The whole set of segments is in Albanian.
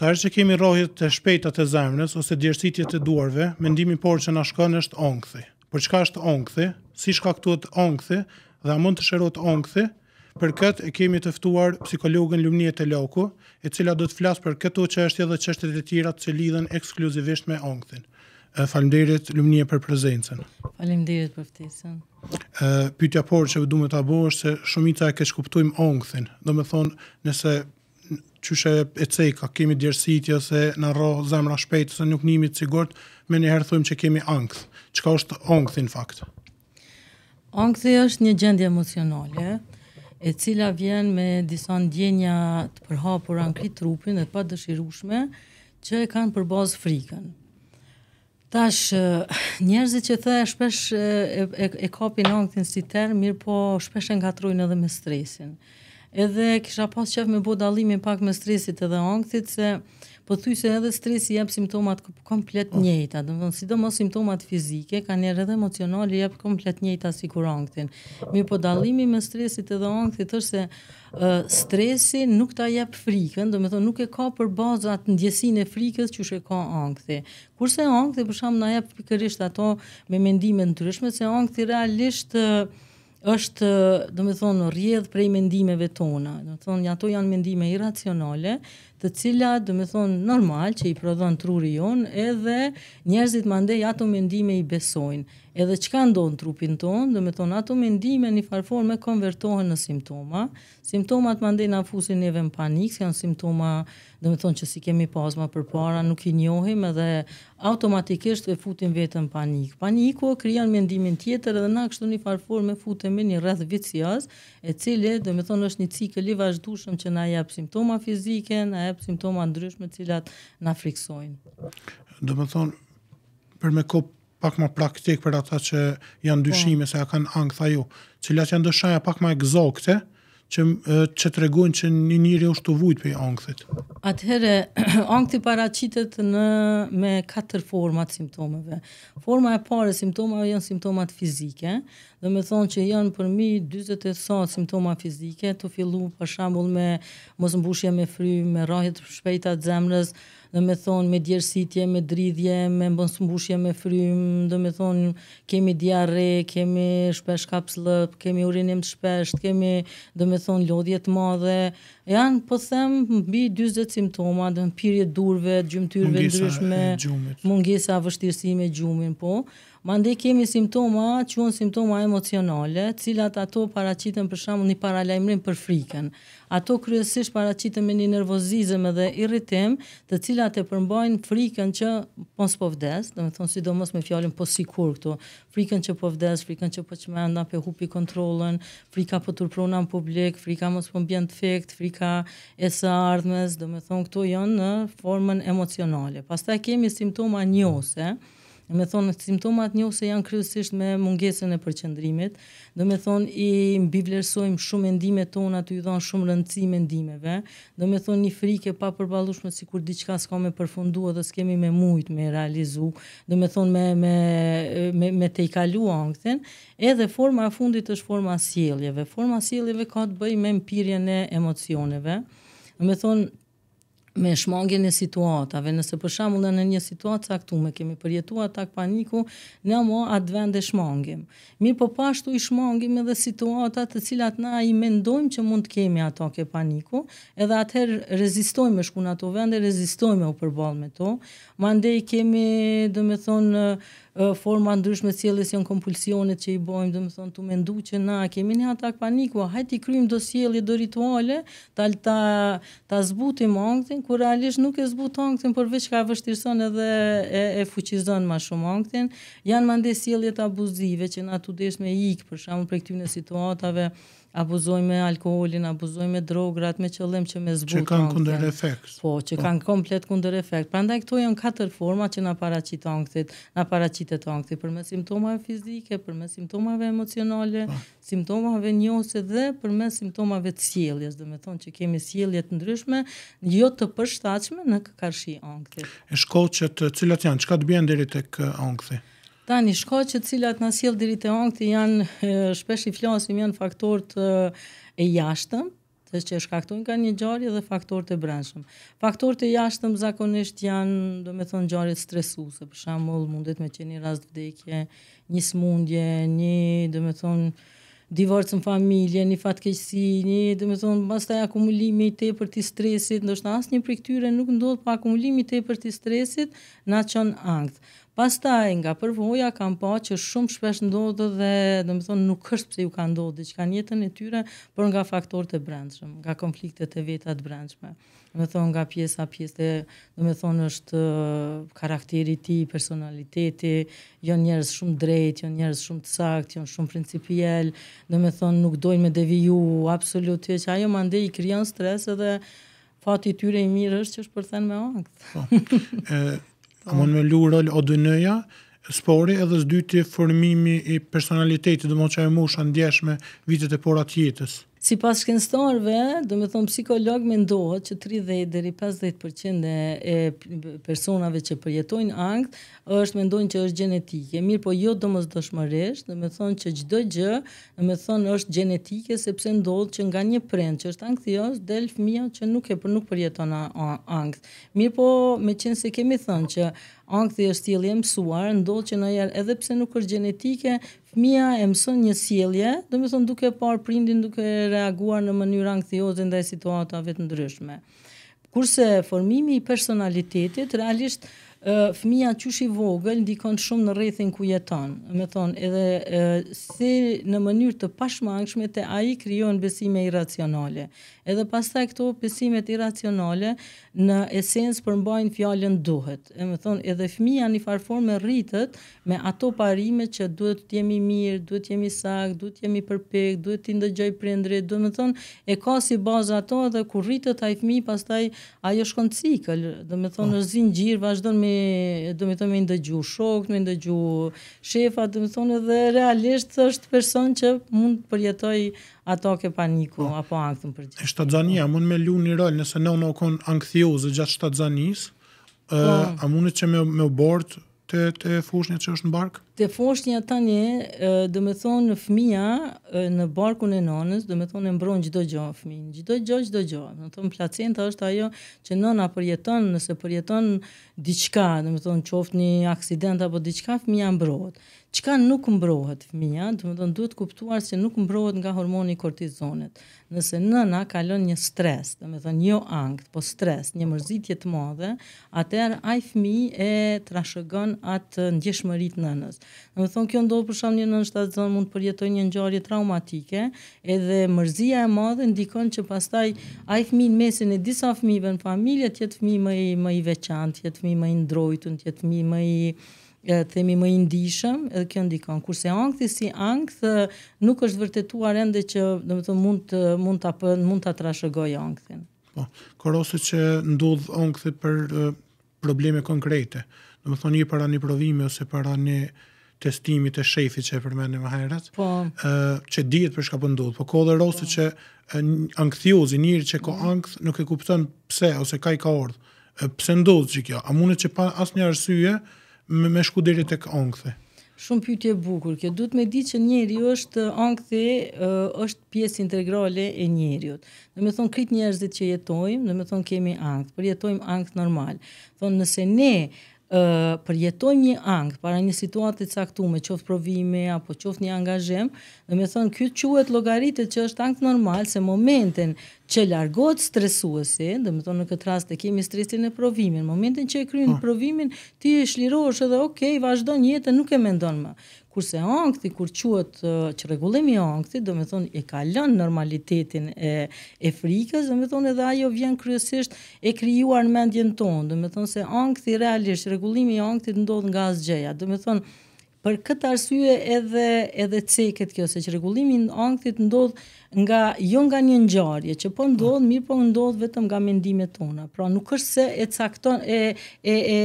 Thajrë që kemi rohjet të shpejta e zemrës ose djersitjet të duarve, mendimi por që në shkën është ongëthi. Por çka është ongëthi, si shkaktuat ongëthi dhe a mund të shërot ongëthi, për këtë e kemi tëftuar psikologën Të Teloku, e cila do të flasë për këtu që është edhe qështet e tjera që lidhen ekskluzivisht me ongëthin. Falimderit Lumnie për prezencen. Falimderit për ftesën. Pytja por që vë du me të abo është se shumica e keshkuptujmë ongëthin. Do me thonë, nëse çështë e cek, a kemi djersitje se na rro zemra shpejt se nuk nimi sigurt, më një thojmë që kemi ankth. Çka është ankthi në fakt? Ankthi është një gjendje emocionale e cila vjen me disa ndjenja të përhapura në trupin dhe të padëshirueshme që e kanë për bazë frikën. Tash njerëzit që thënë shpesh e, e, e kapin ankthin si term, mirë po shpesh e ngatrojnë edhe me stresin edhe kisha pas qef me bo dalimi pak me stresit edhe angthit, se po thuj se edhe stresi jep simptomat komplet ah. njëta, dhe më thonë, si do mos simptomat fizike, ka njerë edhe emocionali jep komplet njëta si kur angthin. Mi po dalimi me stresit edhe angthit është se uh, stresi nuk ta jep frikën, dhe me thonë, nuk e ka për bazat ndjesin e frikës që shë ka angthi. Kurse angthi, përsham, na jep pikërisht ato me mendime në tërshme, se angthi realisht... Uh, është, do me thonë, rjedh prej mendimeve tona. Do me thonë, ato janë mendime irracionale, të cila, do me thonë, normal që i prodhën truri jonë, edhe njerëzit mandej ato mendime i besojnë. Edhe çka ndon trupin ton, do të thon ato mendime një farforme konvertohen në simptoma. Simptomat që mande na fusin në panik, janë simptoma, do të thon që si kemi për përpara nuk i njohim edhe automatikisht e futim vetëm panik. Paniku krijon mendimin tjetër dhe na kështu në farforme futen në një rreth viciaz, e cili do të thon është një cikël i vazhdueshëm që na jep simptoma fizike, na jep simptoma ndryshme, të cilat na friksojnë. Do të thon për me kop pak më praktik për ata që janë dyshime po. se a kanë angth cila cilat janë dëshaja pak më egzokte që që tregojnë që një njëri është të vujt për angthit. Atëherë angthi paraqitet në me katër forma simptomeve. Forma e parë simptomave janë simptomat fizike, dhe me thonë që janë përmi 40 e sa simptoma fizike, të fillu për shembull me mos me frymë, me rrahje të shpejta të zemrës, dhe me thonë me djersitje, me dridhje, me mbësëmbushje, me frym, dhe me thonë kemi diare, kemi shpesh kapslëp, kemi urinim të shpesht, kemi dhe me thonë lodhje të madhe. Janë, po them, mbi 20 simptoma, dhe në pirje durve, gjymtyrve, ndryshme, mungesa me gjumin, po. Ma ndi kemi simptoma, që unë simptoma emocionale, cilat ato paracitën për shamë një paralajmërim për friken ato kryesisht paraqiten me një nervozizëm edhe irritim, të cilat e përmbajnë frikën që pos po vdes, dhe me thonë sidomos me fjalën po sikur këtu, frikën që po vdes, frikën që po që me enda pe hupi kontrolën, frika po tërpruna në publik, frika mos po mbjën të fekt, frika e së ardhmes, dhe me thonë këto janë në formën emocionale. Pastaj kemi simptoma njose, Dhe thonë, simptomat njohë se janë kryesisht me mungesën e përqendrimit, dhe me thonë, i mbivlerësojmë shumë endime tona, të i dhonë shumë rëndësi mendimeve, dhe me thonë, një frike pa përbalushme si kur diqka s'ka me përfundua dhe s'kemi me mujt me realizu, dhe me thonë, me, me, me, me te i kalu angëthin, edhe forma fundit është forma sjelljeve. Forma sjelljeve ka të bëj me mpirjen e emocioneve, dhe me thonë, me shmangin e situatave, nëse për shembull në një situatë caktuar kemi përjetuar atak paniku, ne mo atë vend e shmangim. Mirë po pashtu ashtu i shmangim edhe situata të cilat na i mendojmë që mund të kemi atak paniku, edhe atëherë rezistojmë me shkuna ato vende, rezistojmë u përball me to. Mandej kemi, domethënë, forma ndryshme sjelljes janë kompulsionet që i bëjmë, domethënë thonë tu mendu që na kemi një atak paniku, hajti kryjm do sjellje do rituale, ta ta, ta zbutim ankthin, kur realisht nuk e zbut ankthin, por vetë ka vështirëson edhe e, e fuqizon më shumë ankthin. Janë mande sjelljet abuzive që na tudesh me ik, për shkakun prej këtyre situatave, abuzojmë me alkoolin, abuzojmë me drograt, me qëllim që me zbutë. Që kanë kunder efekt. Po, që po. kanë komplet kunder efekt. Pra ndaj këto janë katër forma që në paracitë angëtit, në paracitë qitë ankti, për me simptomave fizike, për me simptomave emocionale, pa. Po. simptomave njose dhe për me simptomave të sjeljes, dhe me thonë që kemi sjeljet ndryshme, jo të përshtachme në këkarshi ankti. E shkoqet të cilat janë, që të bjenë dhe rritë kë ankti? Tani, shkoqet cilat në sjelë dhe rritë e ankti janë, shpesh i flasim janë faktor të e jashtëm, të që shkaktojnë ka një gjari dhe faktor të brendshëm. Faktor të jashtëm zakonisht janë, do me thonë, gjari të se për shamull mundet me qeni rast vdekje, një smundje, një, do me thonë, divorcë në familje, një fatkeqësi, një, do me thonë, bas taj akumulimi i te për t'i stresit, ndështë asë një për këtyre nuk ndodhë pa akumulimi i te për stresit, na qënë angët. Pastaj nga përvoja kam pa që shumë shpesh ndodhë dhe dhe më thonë nuk është pëse ju ka ndodhë dhe që ka njëtën e tyre, por nga faktorët e brendshëm, nga konfliktet e vetat brendshme. Dhe më thonë nga pjesa pjesë dhe dhe më thonë është uh, karakteri ti, personaliteti, jo njerës shumë drejt, jo njerës shumë të sakt, jo shumë principiel, dhe më thonë nuk dojnë me deviju, absolut, që ajo më ndë i kryon stres edhe fati tyre i mirë është që është përthen me angët. Po. A mund me lu rol o dënëja, spori edhe së dyti formimi i personalitetit dhe mund që e mushan djeshme vitet e porat jetës. Si pas shkenstarve, do me thonë psikolog me ndohët që 30-50% e personave që përjetojnë angt, është me ndohën që është genetike. Mirë po jo do mos dëshmëresht, do me thonë që gjdo gjë, do me thonë është genetike, sepse ndohët që nga një prend që është angt del fëmija që nuk, e, nuk përjetojnë angt. Mirë po me qenë se kemi thonë që, Ankthi është stili i mësuar, ndodh që ndonjëherë edhe pse nuk është gjenetike, Fëmia e mëson një sjellje, domethënë duke parë prindin duke reaguar në mënyrë anksioze ndaj situatave të ndryshme. Kurse formimi i personalitetit realisht fëmia që shi vogël ndikon shumë në rrethin ku jeton. Me thonë edhe e, si në mënyrë të pashmangshme te ai krijon besime irracionale. Edhe pastaj këto besimet irracionale në esencë përmbajnë fjalën duhet. Me thonë edhe fëmia në far rritët rritet me ato parime që duhet të jemi mirë, duhet të jemi sakt, duhet të jemi përpjek, duhet të ndëgjoj prindrit. Do thonë e ka si bazë ato edhe kur rritet ai fëmi pastaj ajo shkon cikël. dhe me thonë oh. në zinxhir vazhdon me kemi, do të themi, ndëgju shokt, më ndëgju shefa, do të them edhe realisht është person që mund të përjetoj ato paniku po. apo ankthën për gjithë. Shtatzania mund me lu një rol nëse ne u nukon anksioze gjatë shtatzanis. Oh. Po. A mundet që me me bord të të fushnjë që është në bark? Të fushnjë tani, një, do thonë në fëmia në barkun e nonës, do të thonë e mbron çdo gjë fëmin, çdo gjë çdo gjë. Do thonë placenta është ajo që nëna përjeton nëse përjeton diçka, do të thonë qoftë një aksident apo diçka, fëmia mbrohet. Çka nuk mbrohet fëmia, do të thonë duhet kuptuar se nuk mbrohet nga hormoni kortizonet. Nëse nëna ka lënë një stres, do të thonë jo ankth, po stres, një mërzitje të madhe, atëherë ai fëmi e trashëgon atë ndjeshmëritë nënës. Do të thonë kjo ndodh për shkak të nënës që zon mund të një ngjarje traumatike, edhe mërzia e madhe ndikon që pastaj ai fëmi në mesin e disa fëmijëve në familje të fëmi më i më i veçantë, të fëmi më i ndrojtur, të fëmi më i themi më indishëm, edhe kjo ndikon. Kurse angthi si angth nuk është vërtetuar ende që, domethënë mund të mund ta mund ta trashëgoj angthin. Po, korose që ndodh angthi për uh, probleme konkrete. Domethënë një para një provimi ose para një testimi të shefit që e përmendë më herët, po, uh, që dihet për shka për ndodhë, po, po kohë dhe po. që uh, angthiozi, njëri që ka po. angth, nuk e kupton pse, ose ka i ka ordhë, uh, pse ndodhë që kjo, a mundet që pa asnjë arsye, me, me shku deri tek ankthe. Shumë pyetje e bukur kjo. Duhet me di që njeri është ankthe, është pjesë integrale e njeriu. Do të thonë krit njerëzit që jetojmë, do të thonë kemi ankth, por jetojmë ankth normal. Thonë nëse ne ë një ankth para një situatë të caktuar, qoftë provime apo qoftë një angazhim, do të thonë këtu quhet llogaritë që është ankth normal se momentin që largohet stresuesi, do të thonë në këtë rast e kemi stresin e provimit, momentin që e kryen ah. provimin, ti e shlirohesh edhe okay, vazhdon jetën, nuk e mendon më. Kurse ankthi kur quhet që rregullimi i ankthit, do të thonë e ka lënë normalitetin e e frikës, do të thonë edhe ajo vjen kryesisht e krijuar në mendjen tonë, do të thonë se ankthi realisht rregullimi i ankthit ndodh nga asgjëja. Do të thonë për këtë arsye edhe edhe ceket kjo se rregullimi i ankthit ndodh nga jo nga një ngjarje që po ndodh, mirë po ndodh vetëm nga mendimet tona. Pra nuk është se e cakton e e e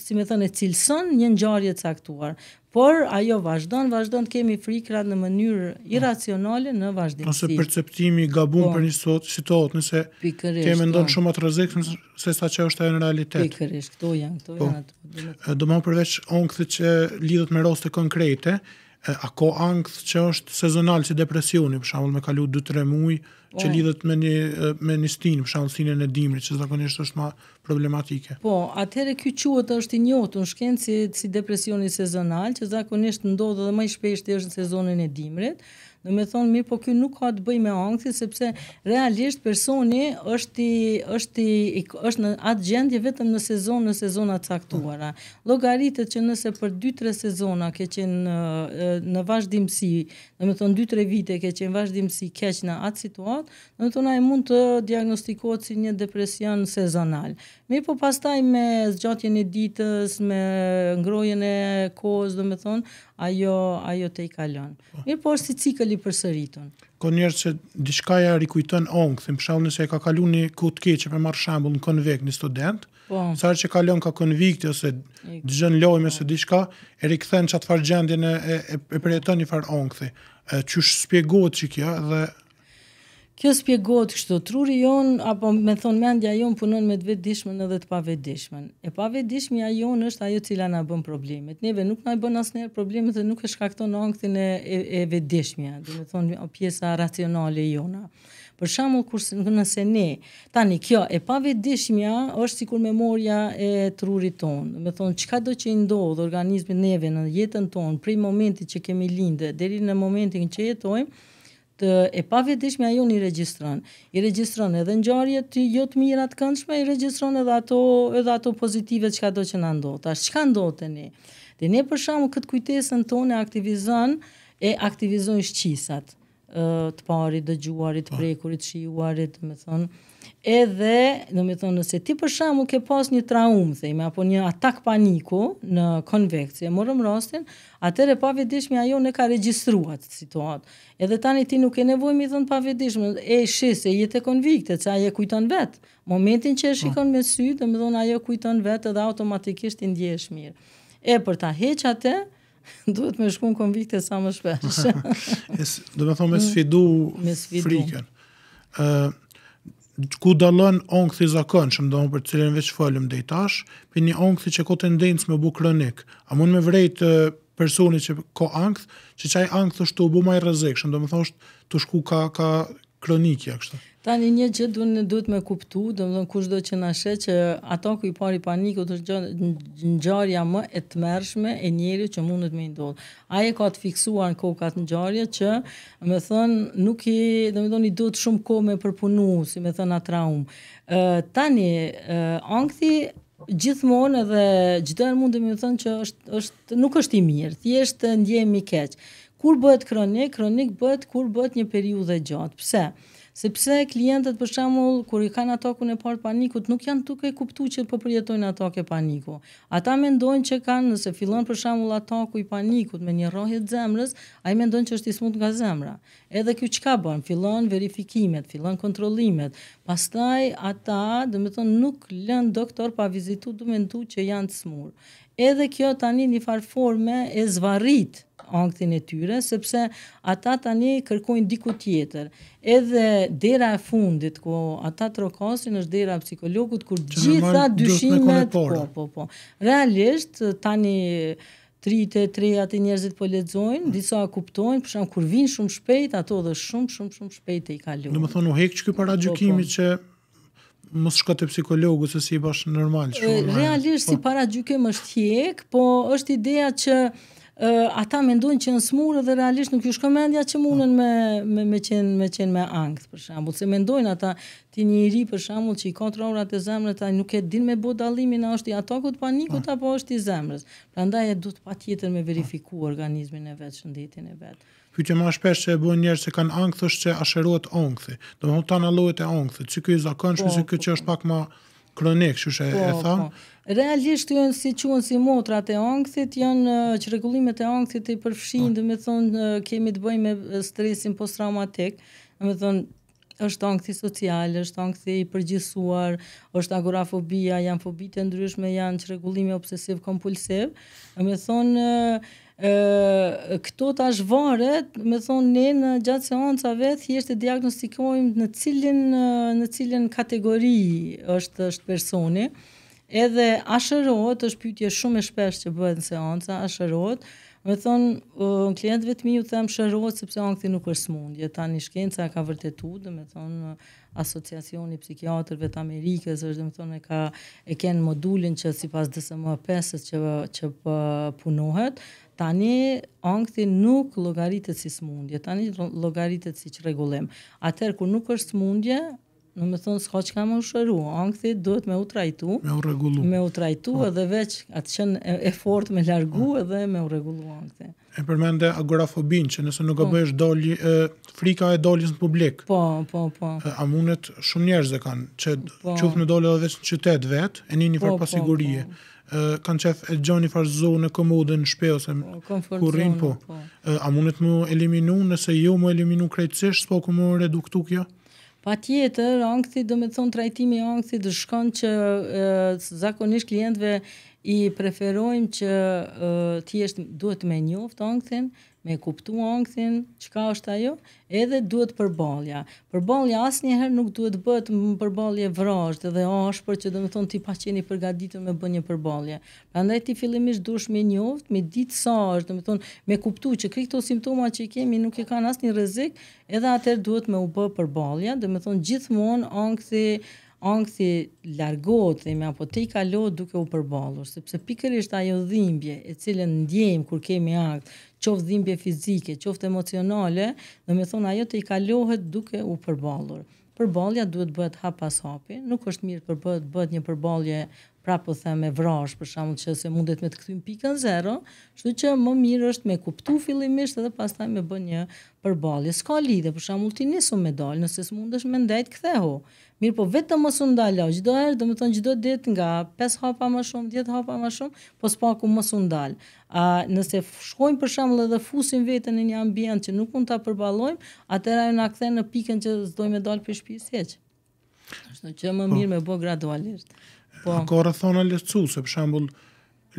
si më thonë e cilson një ngjarje e caktuar, por ajo vazhdon, vazhdon të kemi frikrat në mënyrë iracionale në vazhdimsi. Ose perceptimi gabon po. për një sot, si nëse ti mendon po. shumë atë rrezik se sa që është ajo në realitet. Pikërisht, këto janë, këto po. janë. Domthonë përveç onkthit që lidhet me raste konkrete, a ko angth që është sezonal si depresioni, për shembull me kalu 2-3 muaj që Oj. lidhet me një me një stin, për shembull stinën e dimrit, që zakonisht është më problematike. Po, atëherë ky quhet është i njohur në shkencë si, si depresioni sezonal, që zakonisht ndodh edhe më shpesh ti është në sezonin e dimrit. Në me thonë, mirë, po kjo nuk ka të bëj me angthi, sepse realisht personi është, i, është, i, është në atë gjendje vetëm në sezon, në sezona caktuara. Logaritet që nëse për 2-3 sezona ke qenë në, në vazhdimësi, në me thonë 2-3 vite ke qenë vazhdimësi keq në atë situat, në me thonë, a mund të diagnostikohet si një depresion sezonal. Mirë, po pastaj me zgjatjen e ditës, me ngrojen e kohës, në me thonë, ajo, ajo te i kalon. Mirë, po është si cikël cili përsëritun. Ko njerë që diçka ja rikujton ongë, për përshallë nëse e ka kalu një kut keqe për marë shambull në konvekt një student, po. sa herë që kalon ka konvikti ose dëgjën lojme ose se po. diçka, e rikëthen që atë farë gjendje e, e, e përjeton një farë ongë, thimë. shpjegohet spjegohet që kja dhe Kjo s'pjegot kështu, truri jon apo me thon mendja jon punon me të vetëdijshmën edhe të pavetëdijshmën. E pavetëdijshmja jon është ajo cila na bën problemet. Neve nuk na bën asnjëherë problemet dhe nuk e shkakton ankthin e e vetëdijshmja, do të thon pjesa racionale jona. Për shembull kur nëse ne tani kjo e pavetëdijshmja është sikur memoria e trurit ton. Do të thon çka do të ndodhë organizmit neve në jetën tonë, prej momentit që kemi lindë deri në momentin që jetojmë, të e pavetishme ajo një regjistron. I regjistron edhe në gjarje jo të jotë mirë atë këndshme, i regjistron edhe ato, edhe ato pozitive që ka do që në ndotë. Ashtë që ka ndotë e Dhe ne për shumë këtë kujtesën tonë e aktivizon, e aktivizon shqisat të parit, dëgjuarit, po. prekurit, shiuarit, me thon edhe, do me thonë, nëse ti për shamu ke pas një traumë, thejme, apo një atak paniku në konvekcije, morëm rostin, atër e pavidishme ajo në ka registruat situatë. Edhe tani ti nuk e nevoj me thonë pavidishme, e shisë, e jetë e konvikte, që aje kujton vetë. Momentin që e po. shikon me sy, do me thonë, aje kujton vetë edhe automatikisht i ndjesh mirë. E për ta heq atë, duhet me shkun konvikte sa më shpesh. do me thonë, me mm. sfidu, me sfidu. frikën. uh, ku dalën ongëthi zakon, do më për cilën veç folëm dhe i tash, për një ongëthi që ko tendencë me bu kronik, a mund me vrejtë personi që ko ankth, që qaj angëth është të bu maj rëzik, që më dohën është të shku ka, ka, kronike ja kështu. Tani një gjë duhet ne duhet me kuptu, domthon kushdo që na shet që ato ku i pari paniku të ngjarja më e tmerrshme e njeriu që mund të më ndodh. Ai e ka të fiksuar në kokat ngjarje që, më thon, nuk i domthon i duhet shumë kohë me përpunu, si më thon atraum. Ë tani ankthi gjithmonë edhe çdo mund të më thon që është është nuk është i mirë, thjesht ndjehemi keq. Kur bëhet kronik, kronik bëhet kur bëhet një periudhë gjatë. Pse? Sepse klientët për shembull kur i kanë atakun e parë të panikut nuk janë duke e kuptuar që po përjetojnë atak e paniku. Ata mendojnë që kanë nëse fillon për shembull ataku i panikut me një rrohje të zemrës, ai mendon që është i smut nga zemra. Edhe kjo çka bën? Fillon verifikimet, fillon kontrollimet. Pastaj ata, domethënë nuk lën doktor pa vizituar, domethënë që janë të smur. Edhe kjo tani në farë forme e zvarrit, angthin e tyre, sepse ata tani kërkojnë diku tjetër. Edhe dera e fundit, ku ata të rokasin është dera e psikologut, kur që gjitha dyshimet, po, po, po. Realisht, tani trite, trejat e njerëzit po ledzojnë, mm. disa kuptojnë, përsham, kur vinë shumë shpejt, ato dhe shumë, shumë, shumë shpejt e i kalojnë. Në më thonë, u hekë që kjo para gjukimi po, po. që mos shko të psikologu se si bash normal. Shumë, realisht, po. si para është hjek, po është ideja që ata mendojnë që në smurë dhe realisht nuk ju shkomendja që mundën me, me, me, qenë, me që me ankth për shambull, se mendojnë ata ti një iri, për shambull, që i ka të e zemrët, ta nuk e din me bo dalimin, a është i atakut panikut, ah. apo është i zemrës. Pra ndaj e duhet pa tjetër me verifiku ah. organizmin e vetë, shëndetin e vetë. Pyetja më shpesh që e bën njerëz që kanë ankth është që asheruat ankthi. Do të thonë tani llojet e ankthit, çka ky zakonisht po, se kjo po, që po. është pak më kronik, që shë po, e thonë. Po. Realisht të jënë si qënë si motrat e angthit, jënë që regullimet e angthit i përfshinë, po. dhe me thonë kemi të bëjmë me stresin post-traumatik, dhe me thonë është angthi social, është angthi i përgjithsuar, është agorafobia, janë fobite ndryshme, janë që regullime obsesiv-kompulsiv, dhe me thonë ë këto tash varet, më thonë ne në gjatë seancave thjesht e diagnostikojmë në cilin në cilën kategori është është personi. Edhe asherot, është pyetje shumë e shpeshtë që bëhet në seanca, ashirohet. Me thonë, në klientëve të mi ju them shërojtë sepse angëti nuk është mundje. Ta një shkenca ka vërtetu dhe me thonë, asociacioni psikiatrëve të Amerikës është dhe me thonë e, ka, e kenë modulin që si pas DSM-5 që, që punohet, tani ankthi nuk logaritet si smundje, tani logaritet si që atëherë Atër, kur nuk është smundje, Në me thonë, s'ka që ka më shëru, angthi duhet me u trajtu, me u me u trajtu po. edhe veç atë qënë e, e me largu pa. Po. edhe me u regullu angthi. E përmende agorafobin, që nëse nuk e po. bëjsh doli, e, frika e dolis në publik. Po, po, po. A mundet shumë njerëz e kanë, që pa. në doli edhe veç në qytet vetë, e një një farë pa, pasigurie. Pa, pa. kanë çaf e gjoni farë zonë në komodën, në shpeo, se kurin, po. po. A mundet mu eliminu, nëse ju jo më eliminu krejtësisht, s'po ku mu reduktu kjo? Pa tjetër, angësit, do me thonë trajtimi angësit, dhe shkon që e, zakonisht klientve i preferojmë që e, tjesht duhet me njoftë angësin, me kuptu angthin, qka është ajo, edhe duhet përbalja. Përbalja asë njëherë nuk duhet bët përbalje vrajshë dhe ashë për që dhe më thonë ti pa qeni përgaditë me bë një përbalje. Për andaj ti fillimisht dush me njoft, me ditë sa është, dhe më thonë me kuptu që kri këto simptoma që i kemi nuk e kanë asë një rezik, edhe atër duhet me u bë përbalja, dhe më thonë gjithmonë angthi, angthi largohet dhe me apo te i kalohet duke u përballur, sepse pikërisht ajo dhimbje e cilën ndjejmë kur kemi akt, qoftë dhimbje fizike, qoftë emocionale, do të thonë ajo te i kalohet duke u përballur. Përballja duhet bëhet hap pas hapi, nuk është mirë për bëhet bëhet një përballje prapo po them me vrash, për shkakun që se mundet me të kthyn pikën 0, kështu që më mirë është me kuptu fillimisht dhe pastaj me bën një përballje. S'ka lidhje, për shkakun ti nisëm me dal, nëse s'mundesh me ndajt ktheu. Mirë po vetëm mos u ndalo, çdo herë, do të thonë çdo ditë nga 5 hapa më shumë, 10 hapa më shumë, po s'paku mos u ndal. A nëse shkojmë për shembull dhe fusim veten në një ambient që nuk mund ta përballojmë, atëherë ajo na kthen në pikën që zdojmë e dalë prej shtëpisë hiç. Është që më po. mirë me bë gradualisht. Po. Ka lecu, se për shembull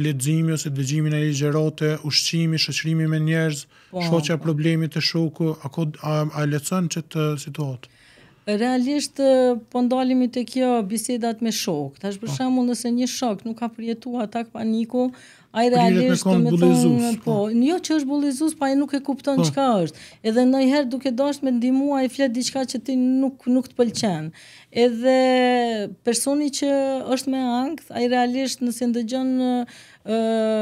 leximi ose dëgjimi në ligjërote, ushqimi, shoqërimi me njerëz, po, shoqja po. të shoku, a a, a që të situatë? Realisht po ndalemi te kjo bisedat me shok. Tash për po. shembull nëse një shok nuk ka përjetuar atak paniku, ai realisht më thonë po, po, jo që është bullizues, pa ai nuk e kupton po. çka është. Edhe ndonjëherë duke dashur me ndihmuaj flet diçka që ti nuk nuk të pëlqen. Edhe personi që është me ankth, ai realisht nëse ndëgjon uh,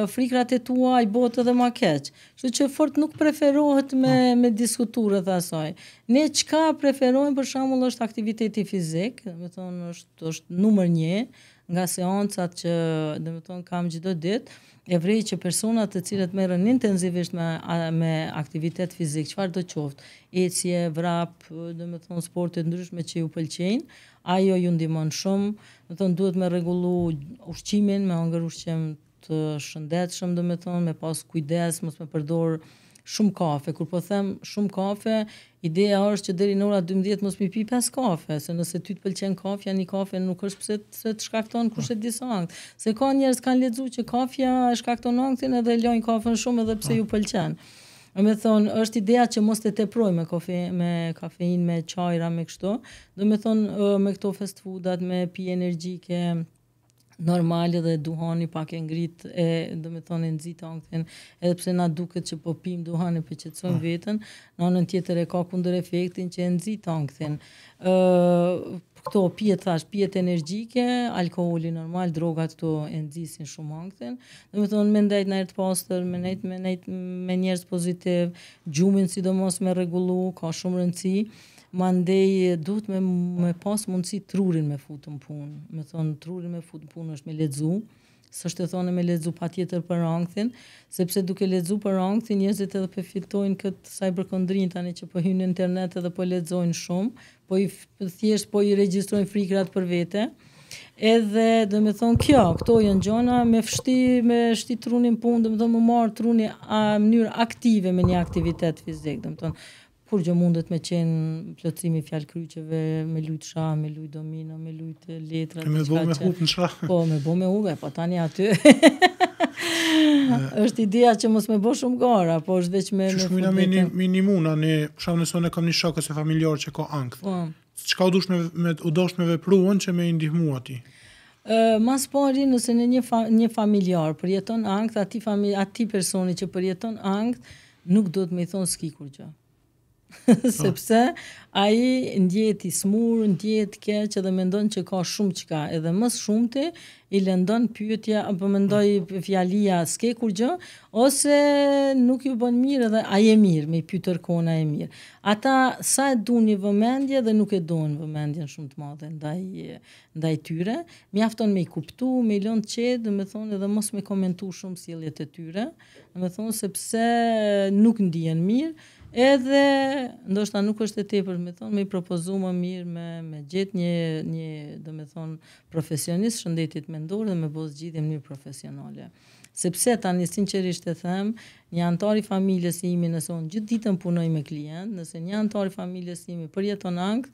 frikrat e tua i bëhet edhe më keq. Kështu që fort nuk preferohet me ha. Ah. me diskuturë të asaj. Ne çka preferohet, për shembull është aktiviteti fizik, do thonë është është numër 1 nga seancat që do të thonë kam çdo ditë e vrej që persona të cilët merren intensivisht me me aktivitet fizik, çfarë do të thotë, ecje, vrap, dhe të thonë sportet ndryshme që ju pëlqejnë, ajo ju ndihmon shumë, dhe thonë duhet me rregullu ushqimin, me hëngër ushqim të shëndetshëm, do me thonë, me pas kujdes, mos me përdor shumë kafe. Kur po them shumë kafe, ideja është që deri në orën 12 mos mi pi 5 kafe, se nëse ty të pëlqen kafja, një kafe nuk është pse se të shkakton kushe disa angt. Se ka njerës kanë ledzu që kafja e shkakton ankthin edhe lojnë kafen shumë edhe pse ju pëlqen. Dhe me thonë, është ideja që mos të teproj me, kafe, me kafein, me qajra, me kështu. Dhe me thonë, me këto fast foodat, me pije energjike, normal dhe duhani pak e ngrit e do me thonë nëzit angthin edhe pse na duket që po pim duhani për po që të sojnë ah. vetën në anën tjetër e ka kunder efektin që e nëzit angthin uh, këto pjetë thash pjetë energjike alkoholi normal drogat këto nëzisin shumë angthin do me thonë me ndajt nërët pastor me nejt, me, nejt, me njerës pozitiv gjumin sidomos me regulu ka shumë rëndësi uh, Ma ndej duhet me, me pas mundësi trurin me futën punë. Me thonë, trurin me futën punë është me ledzu, së është të thonë me ledzu pa tjetër për rangëthin, sepse duke ledzu për rangëthin, njëzit edhe për po fitojnë këtë cyberkondrin tani që për po hynë në internet edhe për po ledzojnë shumë, po i, thjesht po i registrojnë frikrat për vete, edhe dhe me thonë kjo, këto janë gjona, me fështi, me shti trunin pun, dhe me thonë më marë trunin a mënyrë aktive me një aktivitet fizik, dhe me thonë, kur gjë mundet me qenë plotësimi fjalë kryqeve, me lut shah, me lut domino, me lut letra të Me bëu me në shah. Po, me bëu me hut, po tani aty. Është idea që mos më bësh shumë gara, po është vetëm me me minimuna në, shumë në shaunë kam një shokës se familjor që ka ankth. Po. Çka u dosh me me u dosh me vepruan që më ndihmu aty. Uh, mas pari nëse në një, fa, një familjarë për jeton angët, ati, ati personi që për jeton nuk do të me thonë s'ki kur Po. sepse a i ndjet i smur, ndjet keq edhe mendon që ka shumë ka edhe mës shumëti i lëndon pyetja apo mendoj fjalia s'ke kur gjë ose nuk ju bën mirë edhe a je mirë me i pyter kona e mirë ata sa e du një vëmendje dhe nuk e du një vëmendje në shumë të madhe ndaj, ndaj tyre mi afton me i kuptu, me i lëndë qedë dhe me thonë edhe mos me komentu shumë sjeljet e tyre dhe me thonë sepse nuk ndijen mirë edhe ndoshta nuk është e tepër, më thon, më propozu më mirë me me gjet një një, do të profesionist shëndetit mendor dhe me bëu zgjidhje më profesionale. Sepse tani sinqerisht e them, një antar i familjes si imi nëse unë gjithë ditën punoj me klient, nëse një antar i familjes si imi përjeton ankth,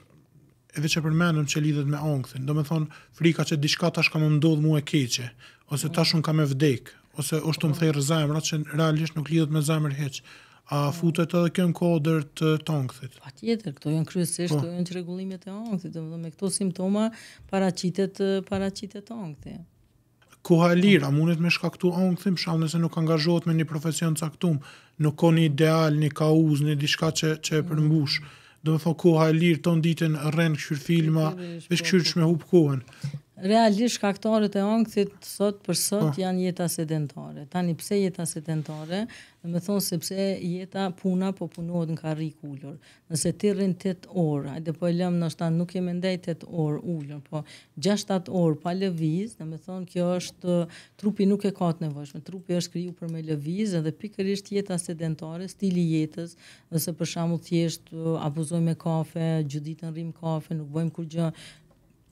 edhe që përmenëm që lidhet me angthin, do me thonë frika që diçka tash ka më ndodhë mu e keqe, ose tash unë ka me vdek, ose është të më thejrë zemra që realisht nuk lidhet me zemrë heq, a futet edhe kjo në kodër të angthit? Pa tjetër, këto janë kryesisht, po. këto janë që regullimet e angthit, do me thonë me këto simptoma paracitet, paracitet angthit. Koha e lira, mundet me shkaktu angthim, shalë nëse nuk angazhohet me një profesion caktum, nuk ka një ideal, një kauz, një diçka që, që e përmbush do të thë koha e lirë të ditën rrenë këshur filma, veç këshur që me hupë kohën realisht shkaktarët e ankthit sot për sot po. janë jeta sedentare. Tani pse jeta sedentare? Do të thonë sepse jeta puna po punohet në karrik ulur. Nëse ti rrin 8 orë, ai po e lëm ndoshta nuk e mendej 8 orë ulur, po 6-7 orë pa lëviz, do të thonë kjo është trupi nuk e ka të nevojshme. Trupi është krijuar për me lëviz dhe pikërisht jeta sedentare, stili i jetës, nëse për shembull thjesht uh, abuzojmë kafe, gjithë ditën rrim kafe, nuk kur gjë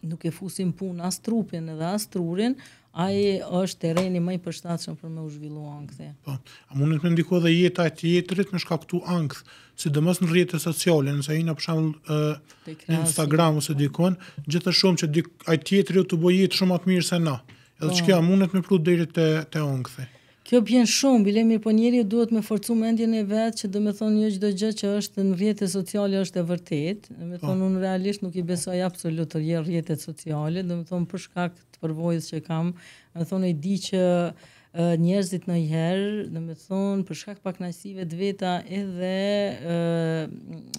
nuk e fusim pun as trupin edhe as trurin, ai është terreni më i përshtatshëm për me u zhvilluar ankthi. Po, a mund të më edhe jeta e me në shkaktu ankth, sidomos në rrjetet sociale, nëse ai në për shembull në Instagram ose dikon, gjithashtu shumë që ai tjetri u tubojit shumë më të mirë se na. Edhe po. çka mund të më prut deri te te ankthe. Kjo bjen shumë, bile mirë, po njeri duhet me forcu mendjen e vetë që dhe me thonë një gjdo gjë që është në rjetët sociale është e vërtet, dhe me po. thonë unë realisht nuk i besoj absolut të rjerë rjetët sociale, dhe me thonë përshkak të përvojës që kam, dhe me thonë i di që njerëzit në jherë, dhe me thonë përshkak pak nësive të veta edhe, e,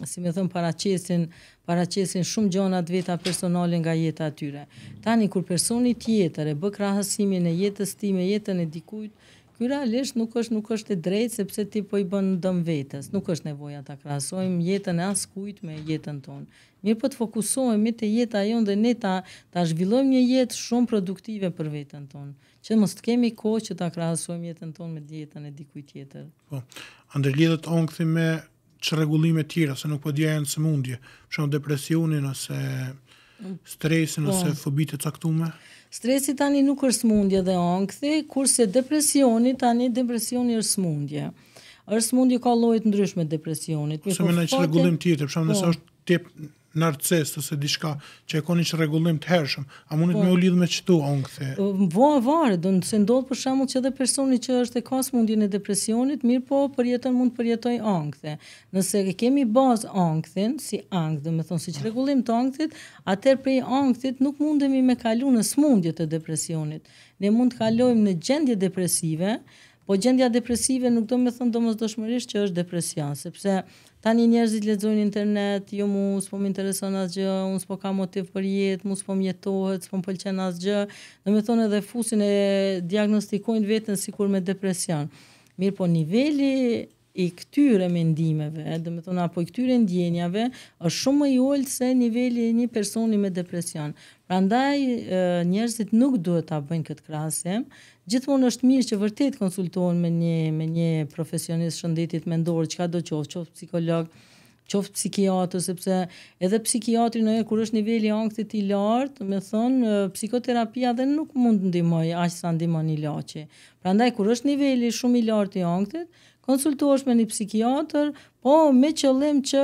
si me thonë paracesin, paracesin shumë gjonat veta personale nga jetë atyre. Tani, kur personit tjetër e bëk rahasimin e jetës time, jetën e dikujt, ky realisht nuk është nuk është e drejtë sepse ti po i bën dëm vetes. Nuk është nevoja ta krahasojmë jetën e askujt me jetën tonë. Mirë po të fokusohemi te jeta jonë dhe ne ta ta zhvillojmë një jetë shumë produktive për veten tonë, që mos të kemi kohë që ta krahasojmë jetën tonë me jetën e dikujt tjetër. Po. Andër lidhet me çrregullime të tjera, se nuk po dia janë sëmundje, për shembull depresionin ose po. stresin po, ose fobitë të caktuara. Stresi tani nuk është mundje dhe ankthi, kurse depresioni tani depresioni është mundje. Është mundje ka lloje të ndryshme depresionit. Po më në regullim tjetër, për shkak se është tip narcist ose diçka që e koni që rregullim të hershëm, a mundet po. me u lidh me çtu on kthe? Po, varë, do të ndodh për shembull që edhe personi që është e ka sëmundjen e depresionit, mirë po përjeton mund të përjetoj on kthe. Nëse e kemi bazë on kthen si ang, do të thonë si çrregullim të on atëherë për on nuk mundemi me kalu në smundje e depresionit. Ne mund të kalojmë në gjendje depresive, Po gjendja depresive nuk do me thënë do mos dëshmërisht që është depresion, sepse tani njerëzit lezojnë internet, jo mu s'po më intereson asgjë, unë s'po ka motiv për jetë, mu s'po më jetohet, s'po më pëlqen asgjë, do me thënë edhe fusin e diagnostikojnë vetën si kur me depresion. Mirë po niveli i këtyre mendimeve, dhe me thona, apo i këtyre ndjenjave, është shumë më i ullë se nivelli një personi me depresion. Pra ndaj, njerëzit nuk duhet të bëjnë këtë krasem, gjithmonë është mirë që vërtet konsultohen me një, me një profesionist shëndetit ndorë që ka do qofë, qofë psikolog, qoftë psikiatër sepse edhe psikiatri në e kur është nivelli angstit i lartë, me thonë, psikoterapia dhe nuk mund të ndimoj, ashtë sa ndimoj një laqe. Pra ndaj, kur është nivelli shumë i lartë i angstit, konsultuosh me një psikiatër, po me qëllim që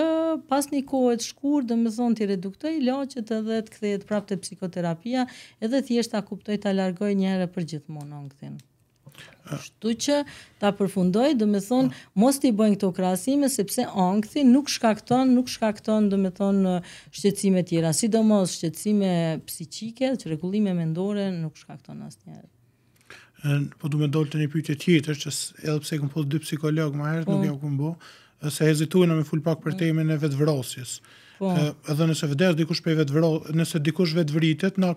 pas një kohë të shkurtër, domethënë ti reduktoj ilaçet edhe të kthehet prapë te psikoterapia, edhe thjesht ta kuptoj ta largoj një herë për gjithmonë ankthin. Kështu që ta përfundoj, domethënë mos ti bëjnë këto krahasime sepse ankthi nuk shkakton, nuk shkakton domethënë shqetësime të tjera, sidomos shqetësime psiqike, çrregullime mendore nuk shkakton asnjëherë po du me dollë të një tjetër, që edhe pse kam pëllë dy psikologë, ma herët nuk jo po. këmë bo, se hezituin me full pak për po. temin e vetëvrosjes. Po. Edhe nëse vdes dikush për vetëvro, nëse dikush vetëvritet, na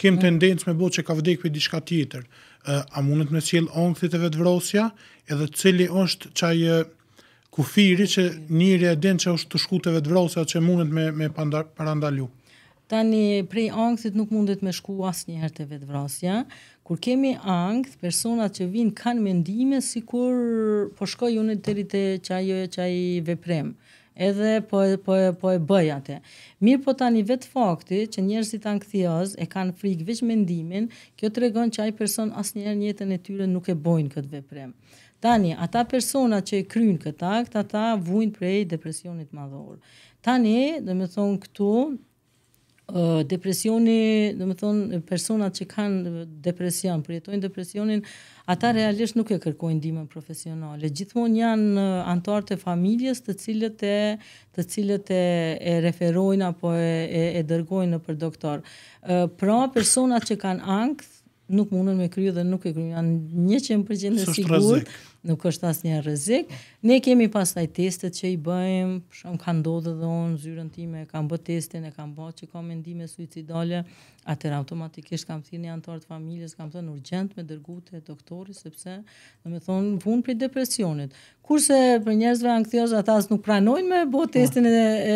kem po. tendencë me bo që ka vdekur për diçka tjetër. A mundet me cilë onthit e vetëvrosja, edhe cili është qaj kufiri që njëri e den që është të shku të vetëvrosja që mundet me, me parandalu. Tani, prej angstit nuk mundet me shku asë njëherë të kur kemi angth, personat që vinë kanë mendime si kur po shkoj unë të rritë që ajo e që aji veprem edhe po e, po e, po e bëj atë. Mirë po tani vetë fakti që njerëzit anktioz e kanë frikë veç mendimin, kjo të regon që ajë person asë njerë jetën e tyre nuk e bojnë këtë veprem. Tani, ata persona që e krynë këtë akt, ata vujnë prej depresionit madhorë. Tani, dhe me thonë këtu, depresioni, do më thonë personat që kanë depresion, përjetojnë depresionin, ata realisht nuk e kërkojnë ndihmën profesionale. Gjithmonë janë anëtarë të familjes, të cilët e, të cilët e, e referojnë apo e, e, e dërgojnë për doktor. Pra, personat që kanë ankth nuk mundën me kryu dhe nuk e kryu, janë një që më nuk është asë një rëzik. Ne kemi pas taj testet që i bëjmë, shumë ka ndodhe dhe onë, zyrën time, kam bë testin, e kam bë që ka mendime suicidale, atër automatikisht kam të një antarët familjes, kam thënë urgent me dërgut e doktori, sepse, dhe me thonë, vun për depresionit. Kurse për njerëzve angthios, ata asë nuk pranojnë me bë po. testin, e, e,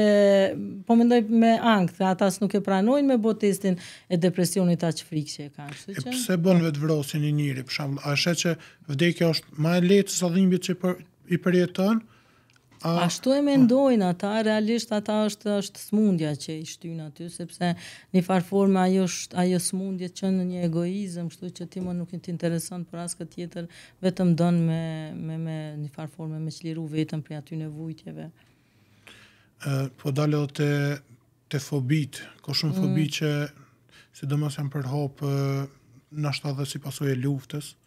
po mendoj me angth, ata asë nuk e pranojnë me bë testin e depresionit atë që frikë që e kanë. Që... E pëse bën vetë vrosin i njëri, përshamë, a shë që vdekja është ma e shëndetës a dhimbjet që për, i përjetën. A, Ashtu e mendojnë ata, realisht ata është, është smundja që i shtynë aty, sepse një farforme ajo, është, ajo smundje që në një egoizm, shtu që ti më nuk në t'interesën për asë këtë tjetër, vetëm dënë me, me, me një farforme me qliru vetëm për aty në vujtjeve. E, po dalë dhe të, të fobit, ko shumë mm. fobit që si dëmës janë përhopë, në ashtadhe si pasoj e luftës, mm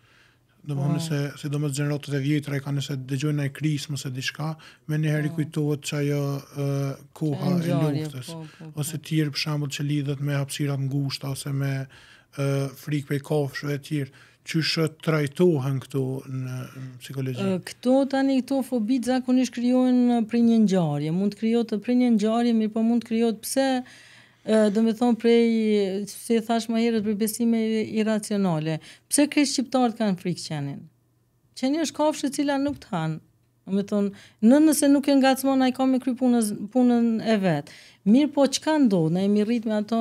do më nëse, po. si do më zgjenerotet e vjetra i ka nëse dëgjojnë ai krisë mëse diçka, me në herë po. kujtohet që ajo uh, koha e, luftës, po, po, po. ose tjirë për shambull që lidhet me hapsirat ngushta, ose me uh, frikë për i kofshve e tjirë, që shë trajtohen këto në psikologi? Këto tani këto fobit zakonisht kryojnë për një njarje, mund të kryojnë për një njarje, mirë po mund të kryojnë pëse do me thonë prej, se thash ma herët, për besime iracionale. Pse krej shqiptarët kanë frikë qenin? Qeni është kafshë cila nuk të hanë. Do me thonë, në nëse nuk e nga të smonë, a i ka me kry punës, punën e vetë. Mirë po që kanë do, në e mi rritë me ato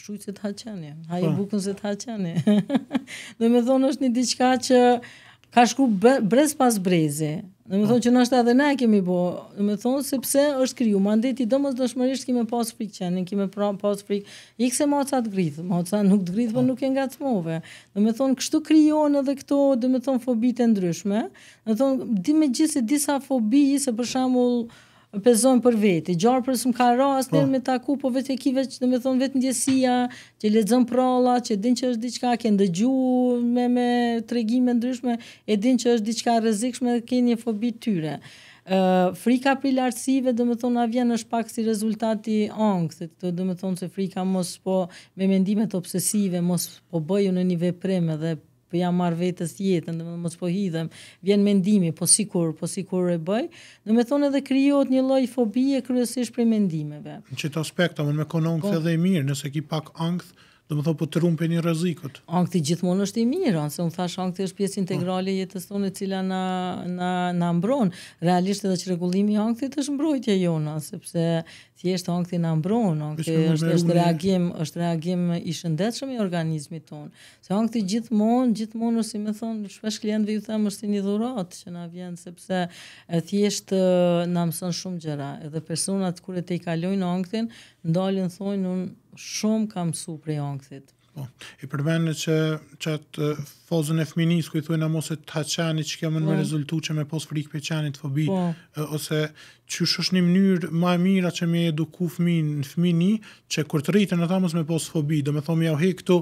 shujtë se të haqeni, ha i po. bukën se të haqeni. do me thonë është një diqka që ka shku brez pas brezi. Në me ah. thonë që nështë edhe ne kemi bo, në me thonë sepse është kryu, mandeti dëmës dëshmërisht kime pas frikë qenë, kime pra, pas frikë, i kse maca të gritë, moca nuk të gritë, po ah. nuk e nga të move. Në me thonë, kështu kryonë edhe këto, dhe me thonë, fobite ndryshme, në me thonë, di me gjithë se disa fobi, se për shambullë, pezojnë për veti. Gjarë për së më ka rast, po. me taku, po vetë e kive që dhe me thonë vetë ndjesia, që lezën prala, që din që është diqka, ke ndëgju me, me tregime ndryshme, e din që është diqka rezikshme, ke një fobi tyre. Uh, frika për lartësive, dhe me thonë, a vjen është pak si rezultati angë, dhe dhe me thonë se frika mos po me mendimet obsesive, mos po bëju në një veprime dhe po jam marr vetes jetën, do të thonë mos po hidhem, vjen mendimi, po sikur, po sikur e bëj. Do të thonë edhe krijohet një lloj fobie kryesisht për mendimeve. Në çet aspekt, më konon kthe dhe i mirë, nëse ki pak ankth, do të thotë po të rumpeni rrezikut. Ankthi gjithmonë është i mirë, anëse më thash ankthi është pjesë integrale e jetës tonë e cila na na na mbron. Realisht edhe që i ankthit është mbrojtja jona, sepse thjesht ankthi na mbron, ankthi është një reagim, është reagim i shëndetshëm i organizmit ton. Se ankthi gjithmonë, gjithmonë është si më thonë, shpesh klientëve ju them është si një dhuratë që na vjen sepse thjesht na mëson shumë gjëra. Edhe personat kur e tej kalojnë ankthin, ndalen thonë unë shumë kam mësu prej ankthit. Po. I përvenë që çat fozën e fëminis ku i thonë mos e ta çani çka më në po. rezultu që me pos frikë për çanit fobi po. ose që është një mënyrë më e mira që më eduku fëmin në fëmini që kur të rritën ata mos me pos fobi, do të them ja he këtu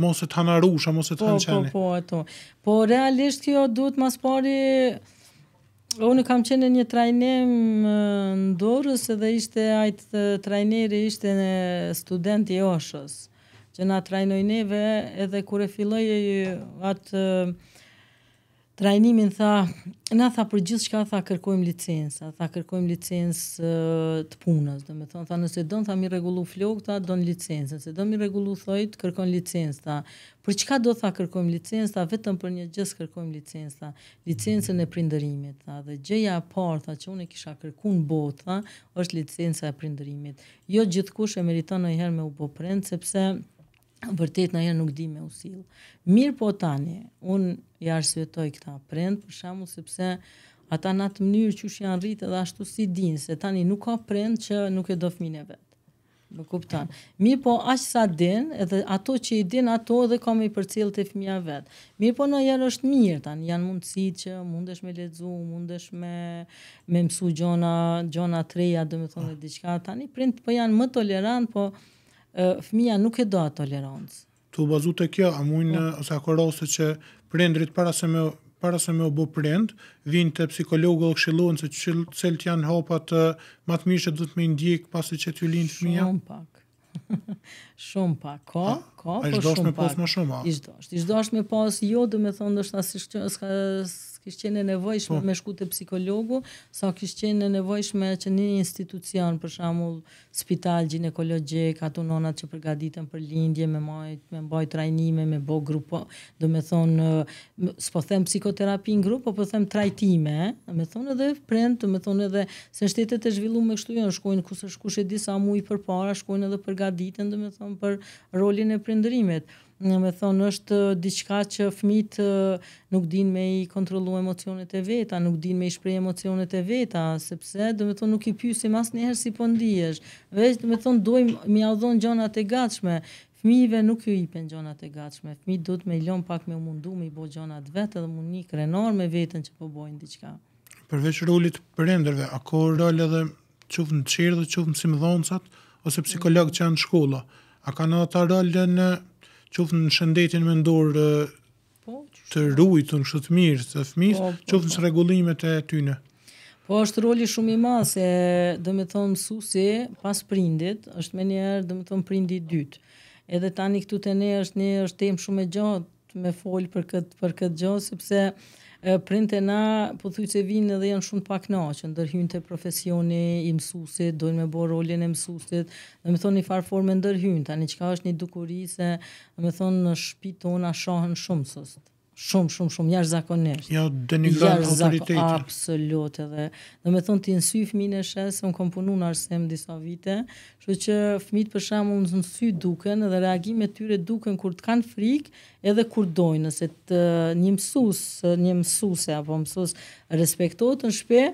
mos e të mos e të po, Po, po, po, Po, realisht kjo duhet mas pari Unë kam qenë një trajnim në dorës edhe ishte ajtë trajneri ishte në student i oshës. Që nga neve edhe kure filloj e atë Trajnimin tha, na tha për gjithë shka, tha kërkojmë licensa, tha kërkojmë licensë të punës, dhe me thonë, tha nëse donë, tha mi regullu flok, tha donë licensë, nëse donë mi regullu thojt, kërkojmë licensë, tha për qka do tha kërkojmë licensë, tha vetëm për një gjithë kërkojmë licensë, tha licensën e prinderimit, tha dhe gjëja parë, tha që unë e kisha kërku në botë, tha është licensa e prinderimit. Jo gjithë kush e meritonë në herë me u poprendë, sepse vërtet na janë nuk di me usil. Mirë po tani, unë i arsvetoj këta prend, për shamu sepse ata në atë mënyrë që janë rritë edhe ashtu si dinë, se tani nuk ka prend që nuk e do fmine vetë. Më kuptan. Mi po ashtë sa din, edhe ato që i din, ato edhe kam i për cilë të fëmija vetë. Mi po në jërë është mirë, tani janë mundësi që mundesh me ledzu, mundesh me, me mësu gjona, gjona treja, dhe me thonë dhe diqka, tani prind, po janë më tolerant, po... Uh, fëmia nuk e do atë tolerancë. Tu bazu të kjo, a mujnë, po. ose ako rose që prendrit para se me para se me bë prend, vinë të psikologë dhe këshilohen se cilë janë hopat më të mishë do të me ndjekë pasi që t'ju linë fëmia. Shumë pak. shumë pak. Ka, ka, po shumë pak. A i po më me pas më shumë, a? I Ai I më me pas, jo, dhe me thonë, dhe s'ka, kishë qenë e nevojshme po. me shku të psikologu, sa kishë qenë e nevojshme që një institucion, për shamull, spital, ginekologik, ato nonat që përgaditën për lindje, me, majt, me mbaj trajnime, me bo grupo, do me thonë, s'po them psikoterapi në grupo, po, po them trajtime, do me thonë edhe prend, do me thonë edhe se në shtetet e zhvillu me kështu janë, shkojnë kusë shkushe disa mu për para, shkojnë edhe përgaditën, do me thonë për rolin e prenderimet në me thonë është uh, diçka që fmit uh, nuk din me i kontrolu emocionet e veta, nuk din me i shprej emocionet e veta, sepse dhe me thonë nuk i pysim asë njëherë si po ndijesh, veç dhe me thonë dojmë mi audhon gjonat e gatshme, Fmive nuk ju i pen gjonat e gatshme, fmi do të me lëm pak me mundu me i bo gjonat vetë dhe mund një krenor me vetën që po bojnë diqka. Përveç rolit enderve, a ko rol edhe qufë në qirë dhe qufë në ose psikolog që janë shkullo, a ka në ata rol në qoftë në shëndetin mendor po, të ruitun, kështu mirë të fëmijës, po, po, po, qoftë në rregullimet e tyre. Po është roli shumë i madh se do të thon mësuesi pas prindit është më njëherë do të thon prindi i dytë. Edhe tani këtu te ne është një është temë shumë e gjatë me fol për këtë për këtë gjë sepse Printe na po thuj vinë edhe janë shumë pak naqë, ndërhyjnë të profesioni i mësuesit, doin me bëu rolin e mësuesit. Do me thonë një far formë ndërhyjnë, tani çka është një dukuri se, me thonë në shtëpi tona shohën shumë sot shumë, shumë, shumë, jash zakonisht. Jo, denigrat autoritetin. Absolut, edhe. Në me thonë, ti në fëmine shesë, se më kom punu në arsem disa vite, shu që fëmit për shamu në nësuj duken, edhe reagime tyre duken kur të kanë frikë, edhe kur dojnë, nëse të një mësus, një mësuse, apo mësus respektohet në shpe,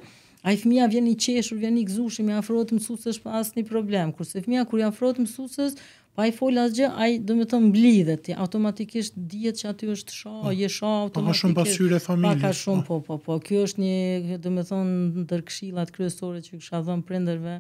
Ai fëmia vjen i qeshur, vjen i gëzuar, më afrohet mësuesës pa asnjë problem. Kurse fëmia kur i afrohet mësuesës, pa po i fol asgjë, ai do të thon mblidhet, ja, automatikisht dihet që aty është shah, po, je shah po, automatikisht. Ka shumë familjes. Pa ka shumë po po po. Ky është një do të thon ndër këshillat kryesore që kisha dhënë prindërve,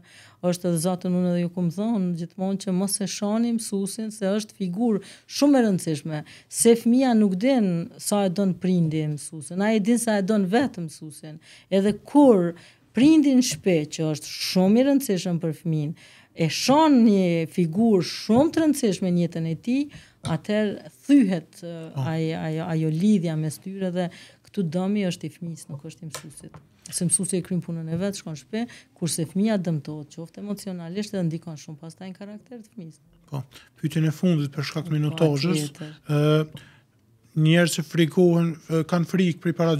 është edhe zotën unë edhe ju kum thon gjithmonë që mos e shohni mësuesin se është figurë shumë e rëndësishme. Se fëmia nuk din sa e don prindi mësuesin, ai din sa e don vetëm mësuesin. Edhe kur prindin shpejt që është shumë i rëndësishëm për fëmin, e shon një figurë shumë të rëndësishme në jetën e tij, atëherë thyhet ajo po. ajo ajo lidhja me tyre dhe këtu dëmi është i fëmijës, nuk është i mësuesit. Se mësuesi e kryen punën e vet, shkon në shtëpi, kurse fëmia dëmtohet, qoftë emocionalisht dhe ndikon shumë pastaj në karakter të fëmijës. Po, pyetjen e fundit për shkak po, minutazhës, ë njerëz që frikohen kanë frikë për para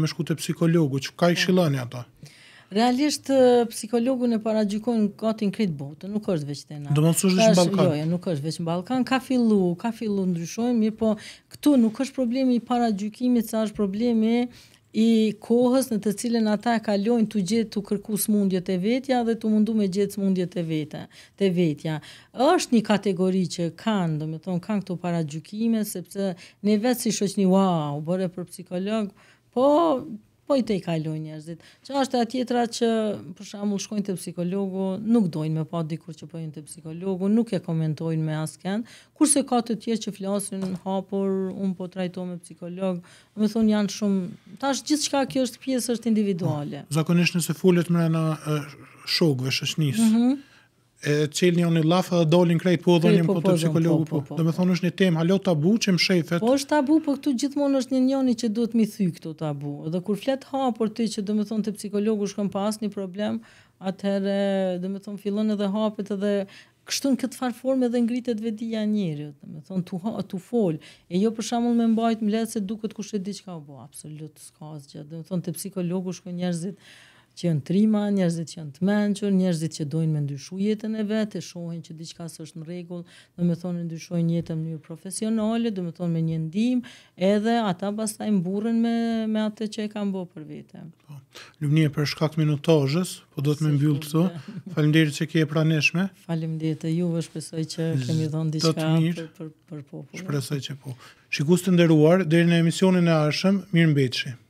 me shku te psikologu, çka i këshilloni po. ata? realisht psikologun e para gjykojnë gati në kretë botë, nuk është veç të nga. Do më të në Balkan? Jo, jo, nuk është veç në Balkan, ka fillu, ka fillu ndryshojmë, mirë po këtu nuk është problemi i para sa është problemi i kohës në të cilën ata e kalojnë të gjithë të kërku smundje të vetja dhe të mundu me gjithë smundje të, vete, të vetja. është një kategori që kanë, do me thonë, kanë këto para gjukime, sepse ne vetë si shoqë një wow, bërë për psikolog, po po i të i kaloj njerëzit. Që është e atjetra që, për shamull, shkojnë të psikologu, nuk dojnë me pa dikur që pojnë të psikologu, nuk e komentojnë me asken, kurse ka të tjerë që flasin hapur, unë po trajto me psikolog, më thonë janë shumë, tash gjithë shka kjo është pjesë është individuale. Zakonisht nëse fullet mre në shogëve, shëshnisë, mm -hmm e cil një një lafë dhe dolin krejt po dhe një këtë psikologu po. po, po. po. Dhe me thonë është një tem, halot tabu që më shefet. Po është tabu, po këtu gjithmonë është një njëni që duhet mi thy këto tabu. Dhe kur flet hapër ty që dhe me thonë të psikologu shkën pas një problem, atëherë dhe me thonë fillon edhe hapët edhe kështu në këtë farë formë edhe ngritet vetia e njeriu, do të thonë tu ha, tu fol, e jo për shembull me mbajt mbledh se duket kush e di çka u bë, absolut s'ka asgjë. Do të thonë te psikologu shkon njerëzit që janë trima, njerëzit që janë të menqër, njerëzit që dojnë me ndyshu jetën e vet, e shohen që diçka së është në rregull, dhe me thonë ndyshojnë jetën në një profesionale, dhe me thonë me një ndihmë, edhe ata pastaj mburren me, me atë që e kam bo për vite. Po, Lumnie për shkak minutazhës, po do të me mbyll të Faleminderit që ke e praneshme. e juve, shpesoj që kemi dhonë diçka për, për, për popullë. Shpresoj që po. Shikus të nderuar, deri në emisionin e arshëm, mirë